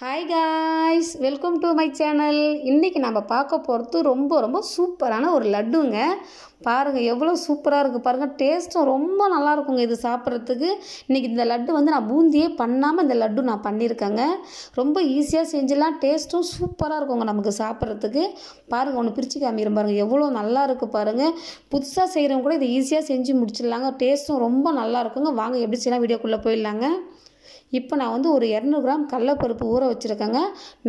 hi guys welcome to my channel இன்றைக்கி நம்ம பார்க்க போகிறது ரொம்ப ரொம்ப சூப்பரான ஒரு லட்டுங்க பாருங்கள் எவ்வளோ சூப்பராக இருக்குது பாருங்கள் டேஸ்ட்டும் ரொம்ப நல்லா இருக்குங்க இது சாப்பிட்றதுக்கு இன்றைக்கி இந்த லட்டு வந்து நான் பூந்தியே பண்ணாமல் இந்த லட்டு நான் பண்ணியிருக்கேங்க ரொம்ப ஈஸியாக செஞ்சலாம் டேஸ்ட்டும் சூப்பராக இருக்குங்க நமக்கு சாப்பிட்றதுக்கு பாருங்கள் ஒன்று பிரித்து காமிக்கிற பாருங்கள் எவ்வளோ நல்லா இருக்குது பாருங்கள் புதுசாக செய்கிறவங்க கூட இதை ஈஸியாக செஞ்சு முடிச்சிடலாங்க டேஸ்ட்டும் ரொம்ப நல்லா இருக்குங்க வாங்க எப்படி செய்யலாம் வீடியோக்குள்ளே போயிடலாங்க இப்போ நான் வந்து ஒரு இரநூறு கிராம் கடலப்பருப்பு ஊற வச்சுருக்கேங்க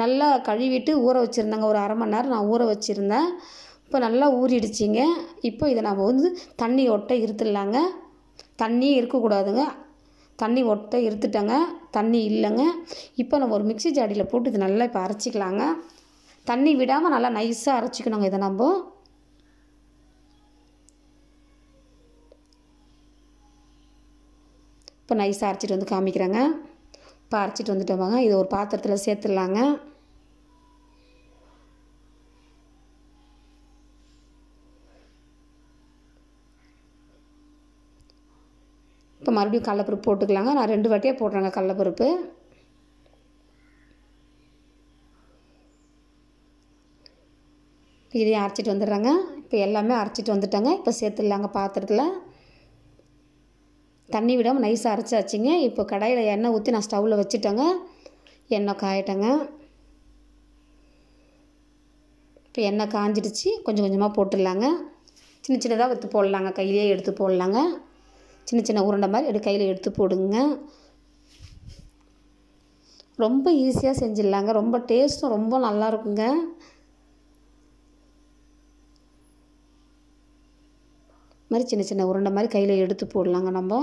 நல்லா கழுவிட்டு ஊற வச்சுருந்தேங்க ஒரு அரை மணி நேரம் நான் ஊற வச்சுருந்தேன் இப்போ நல்லா ஊறிடுச்சிங்க இப்போ இதை நம்ம வந்து தண்ணி ஒட்ட இருத்துடலாங்க தண்ணியே இருக்கக்கூடாதுங்க தண்ணி ஒட்ட இருத்துட்டேங்க தண்ணி இல்லைங்க இப்போ நம்ம ஒரு மிக்சி ஜாடியில் போட்டு இதை நல்லா இப்போ அரைச்சிக்கலாங்க தண்ணி விடாமல் நல்லா நைஸாக அரைச்சிக்கணுங்க இதை நம்ம இப்போ நைஸாக அரைச்சிட்டு வந்து காமிக்கிறேங்க இப்போ அரைச்சிட்டு வாங்க இது ஒரு பாத்திரத்தில் சேர்த்துடலாங்க இப்போ மறுபடியும் கடலப்பருப்பு போட்டுக்கலாங்க நான் ரெண்டு வாட்டியாக போடுறேங்க கடலப்பருப்பு இதையும் அரைச்சிட்டு வந்துடுறேங்க இப்போ எல்லாமே அரைச்சிட்டு வந்துட்டேங்க இப்போ சேர்த்துடலாங்க பாத்திரத்தில் தண்ணி விடாமல் நைஸாக அரைச்சாச்சுங்க இப்போ கடையில் எண்ணெய் ஊற்றி நான் ஸ்டவ்வில் வச்சுட்டேங்க எண்ணெய் காயட்டேங்க இப்போ எண்ணெய் காஞ்சிடுச்சு கொஞ்சம் கொஞ்சமாக போட்டுடலாங்க சின்ன சின்னதாக வைத்து போடலாங்க கையிலே எடுத்து போடலாங்க சின்ன சின்ன உருண்டை மாதிரி எடுத்து கையில் எடுத்து போடுங்க ரொம்ப ஈஸியாக செஞ்சிடலாங்க ரொம்ப டேஸ்ட்டும் ரொம்ப நல்லா இருக்குங்க மாதிரி சின்ன சின்ன உருண்டை மாதிரி கையில் எடுத்து போடலாங்க நம்ம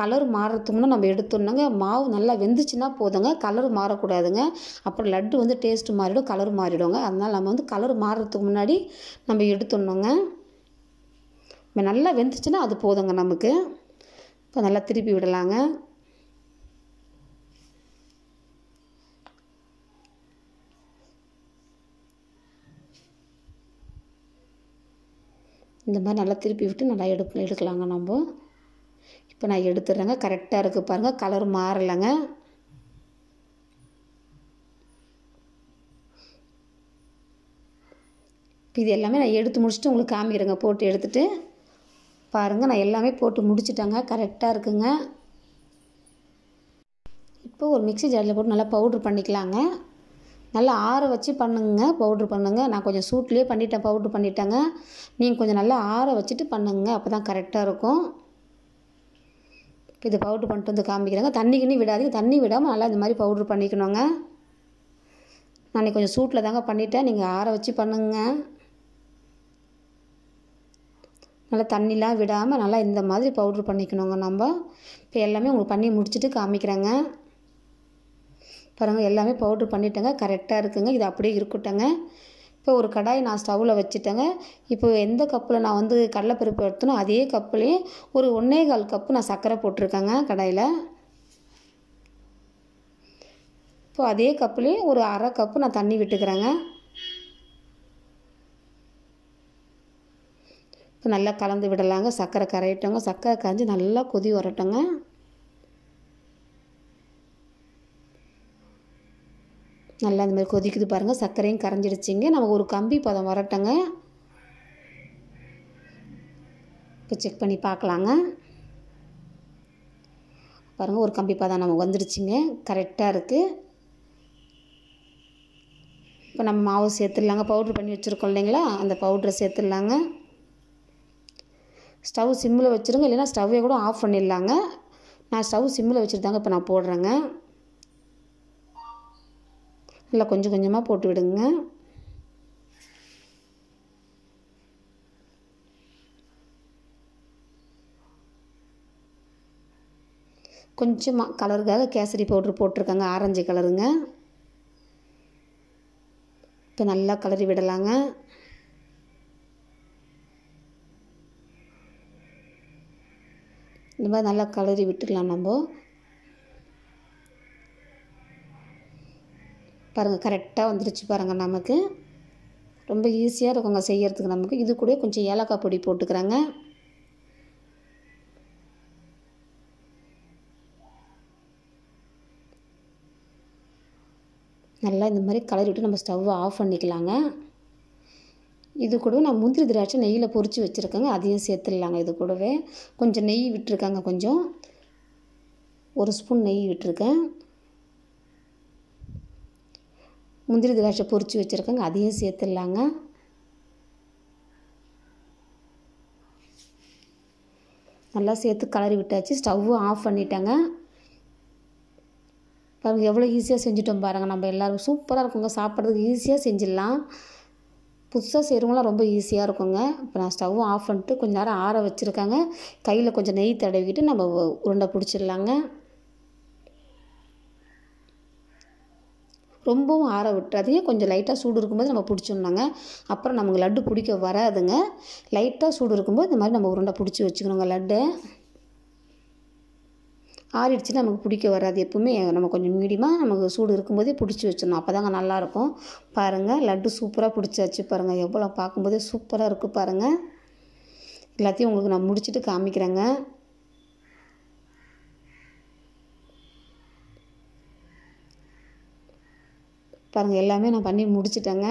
கலர் மாறுறதுக்குன்னா நம்ம எடுத்துடணுங்க மாவு நல்லா வெந்துச்சுன்னா போதுங்க கலர் மாறக்கூடாதுங்க அப்புறம் லட்டு வந்து டேஸ்ட்டு மாறிடும் கலர் மாறிடுங்க அதனால் நம்ம வந்து கலர் மாறுறதுக்கு முன்னாடி நம்ம எடுத்துடணுங்க இப்போ நல்லா வெந்துச்சுன்னா அது போதுங்க நமக்கு இப்போ நல்லா திருப்பி விடலாங்க இந்த மாதிரி நல்லா திருப்பி விட்டு நல்லா எடுப்பு எடுக்கலாங்க நம்ம இப்போ நான் எடுத்துடுறேங்க கரெக்டாக இருக்குது பாருங்கள் கலர் மாறலைங்க இப்போ இது எல்லாமே நான் எடுத்து முடிச்சுட்டு உங்களுக்கு காமிக்கிறேங்க போட்டு எடுத்துகிட்டு பாருங்கள் நான் எல்லாமே போட்டு முடிச்சிட்டேங்க கரெக்டாக இருக்குங்க இப்போ ஒரு மிக்சி ஜாரில் போட்டு நல்லா பவுட்ரு பண்ணிக்கலாங்க நல்லா ஆற வச்சு பண்ணுங்க பவுட்ரு பண்ணுங்க நான் கொஞ்சம் சூட்லேயே பண்ணிட்டேன் பவுட்ரு பண்ணிட்டேங்க நீங்கள் கொஞ்சம் நல்லா ஆற வச்சுட்டு பண்ணுங்க அப்போ தான் கரெக்டாக இருக்கும் இது பவுட்ரு பண்ணிட்டு வந்து காமிக்கிறாங்க தண்ணி கிண்ணி விடாதீங்க தண்ணி விடாமல் நல்லா இந்த மாதிரி பவுட்ரு பண்ணிக்கணுங்க நான் கொஞ்சம் சூட்டில் தாங்க பண்ணிவிட்டேன் நீங்கள் ஆற வச்சு பண்ணுங்க நல்லா தண்ணிலாம் விடாமல் நல்லா இந்த மாதிரி பவுட்ரு பண்ணிக்கணுங்க நம்ம இப்போ எல்லாமே உங்களுக்கு பண்ணி முடிச்சுட்டு காமிக்கிறேங்க பாருங்கள் எல்லாமே பவுட்ரு பண்ணிட்டேங்க கரெக்டாக இருக்குங்க இது அப்படியே இருக்கட்டும்ங்க இப்போ ஒரு கடாய் நான் ஸ்டவ்வில் வச்சுட்டேங்க இப்போ எந்த கப்பில் நான் வந்து கடலைப்பருப்பு எடுத்தனோ அதே கப்புலேயும் ஒரு ஒன்றே கால் கப்பு நான் சர்க்கரை போட்டிருக்கேங்க கடாயில் இப்போ அதே கப்புலேயும் ஒரு அரை கப்பு நான் தண்ணி விட்டுக்கிறேங்க இப்போ நல்லா கலந்து விடலாங்க சர்க்கரை கரையிட்டோங்க சர்க்கரை கரைஞ்சி நல்லா கொதி வரட்டோங்க நல்லா இந்த மாதிரி கொதிக்குது பாருங்கள் சர்க்கரையும் கரைஞ்சிடுச்சிங்க நம்ம ஒரு கம்பி பதம் வரட்டங்க இப்போ செக் பண்ணி பார்க்கலாங்க பாருங்கள் ஒரு கம்பி பதம் நமக்கு வந்துடுச்சிங்க கரெக்டாக இருக்குது இப்போ நம்ம மாவு சேர்த்துடலாங்க பவுட்ரு பண்ணி வச்சுருக்கோம் இல்லைங்களா அந்த பவுட்ரை சேர்த்துடலாங்க ஸ்டவ் சிம்மில் வச்சுருங்க இல்லைன்னா ஸ்டவ்வே கூட ஆஃப் பண்ணிடலாங்க நான் ஸ்டவ் சிம்மில் வச்சுருந்தாங்க இப்போ நான் போடுறேங்க நல்லா கொஞ்சம் கொஞ்சமாக போட்டு விடுங்க கொஞ்சமாக கலருக்காக கேசரி பவுட்ரு போட்டிருக்காங்க ஆரஞ்சு கலருங்க இப்போ நல்லா கலரி விடலாங்க இந்த மாதிரி நல்லா கலரி விட்டுக்கலாம் நம்ம பாருங்கள் கரெக்டாக வந்துடுச்சு பாருங்கள் நமக்கு ரொம்ப ஈஸியாக இருக்குங்க செய்கிறதுக்கு நமக்கு இது கூட கொஞ்சம் ஏலக்காய் பொடி போட்டுக்கிறாங்க நல்லா இந்த மாதிரி கலரி விட்டு நம்ம ஸ்டவ்வை ஆஃப் பண்ணிக்கலாங்க இது கூடவே நான் முந்திரி திராட்சை நெய்யில் பொறிச்சு வச்சுருக்கேங்க அதையும் சேர்த்துடலாங்க இது கூடவே கொஞ்சம் நெய் விட்டுருக்காங்க கொஞ்சம் ஒரு ஸ்பூன் நெய் விட்டுருக்கேன் முந்திரி திராட்சை பொறிச்சு வச்சுருக்கேங்க அதையும் சேர்த்துடலாங்க நல்லா சேர்த்து கலரி விட்டாச்சு ஸ்டவ்வும் ஆஃப் பண்ணிட்டேங்க பாருங்கள் எவ்வளோ ஈஸியாக செஞ்சுட்டோம் பாருங்கள் நம்ம எல்லோரும் சூப்பராக இருக்குங்க சாப்பிட்றதுக்கு ஈஸியாக செஞ்சிடலாம் புதுசாக செய்கிறவங்களாம் ரொம்ப ஈஸியாக இருக்குங்க இப்போ நான் ஸ்டவ்வும் ஆஃப் பண்ணிட்டு கொஞ்சம் நேரம் ஆற வச்சுருக்காங்க கையில் கொஞ்சம் நெய் தடவிக்கிட்டு நம்ம உருண்டை பிடிச்சிடலாங்க ரொம்பவும் ஆற விட்டுறாதீங்க கொஞ்சம் லைட்டாக சூடு இருக்கும்போது நம்ம பிடிச்சிடணுங்க அப்புறம் நமக்கு லட்டு பிடிக்க வராதுங்க லைட்டாக சூடு இருக்கும்போது இந்த மாதிரி நம்ம உருண்டை பிடிச்சி வச்சுக்கணுங்க லட்டு ஆறிடுச்சுன்னா நமக்கு பிடிக்க வராது எப்பவுமே நம்ம கொஞ்சம் மீடியமாக நமக்கு சூடு இருக்கும்போதே பிடிச்சி வச்சிடணும் அப்போ தாங்க நல்லாயிருக்கும் பாருங்கள் லட்டு சூப்பராக பிடிச்சாச்சு பாருங்கள் எவ்வளோ பார்க்கும்போதே சூப்பராக இருக்குது பாருங்கள் எல்லாத்தையும் உங்களுக்கு நான் முடிச்சுட்டு காமிக்கிறேங்க பாருங்கள் எல்லாமே நான் பண்ணி முடிச்சிட்டேங்க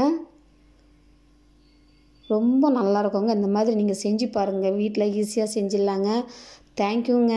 ரொம்ப நல்லா இருக்குங்க இந்த மாதிரி நீங்கள் செஞ்சு பாருங்கள் வீட்டில் ஈஸியாக செஞ்சிடலாங்க தேங்க்யூங்க